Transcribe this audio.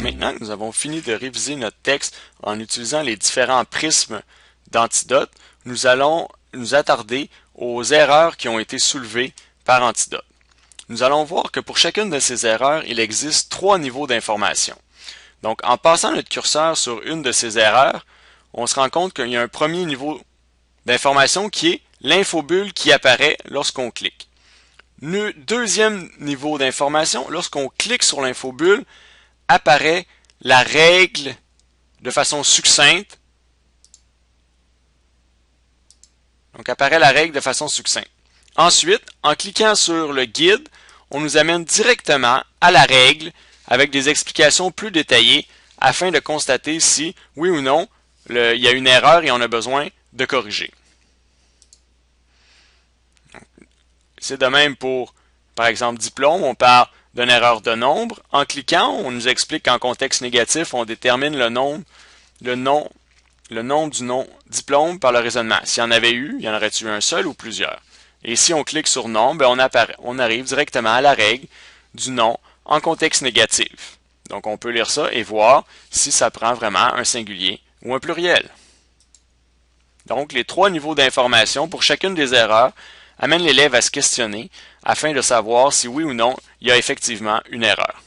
Maintenant que nous avons fini de réviser notre texte en utilisant les différents prismes d'Antidote, nous allons nous attarder aux erreurs qui ont été soulevées par Antidote. Nous allons voir que pour chacune de ces erreurs, il existe trois niveaux d'information. Donc, en passant notre curseur sur une de ces erreurs, on se rend compte qu'il y a un premier niveau d'information qui est l'infobulle qui apparaît lorsqu'on clique. deuxième niveau d'information, lorsqu'on clique sur l'infobulle, apparaît la règle de façon succincte. Donc apparaît la règle de façon succincte. Ensuite, en cliquant sur le guide, on nous amène directement à la règle avec des explications plus détaillées afin de constater si, oui ou non, il y a une erreur et on a besoin de corriger. C'est de même pour, par exemple, diplôme. On part d'une erreur de nombre. En cliquant, on nous explique qu'en contexte négatif, on détermine le nombre, le nom, le nom du nom diplôme par le raisonnement. S'il y en avait eu, il y en aurait eu un seul ou plusieurs. Et si on clique sur nom, ben, on, on arrive directement à la règle du nom en contexte négatif. Donc on peut lire ça et voir si ça prend vraiment un singulier ou un pluriel. Donc les trois niveaux d'information pour chacune des erreurs amène l'élève à se questionner afin de savoir si oui ou non il y a effectivement une erreur.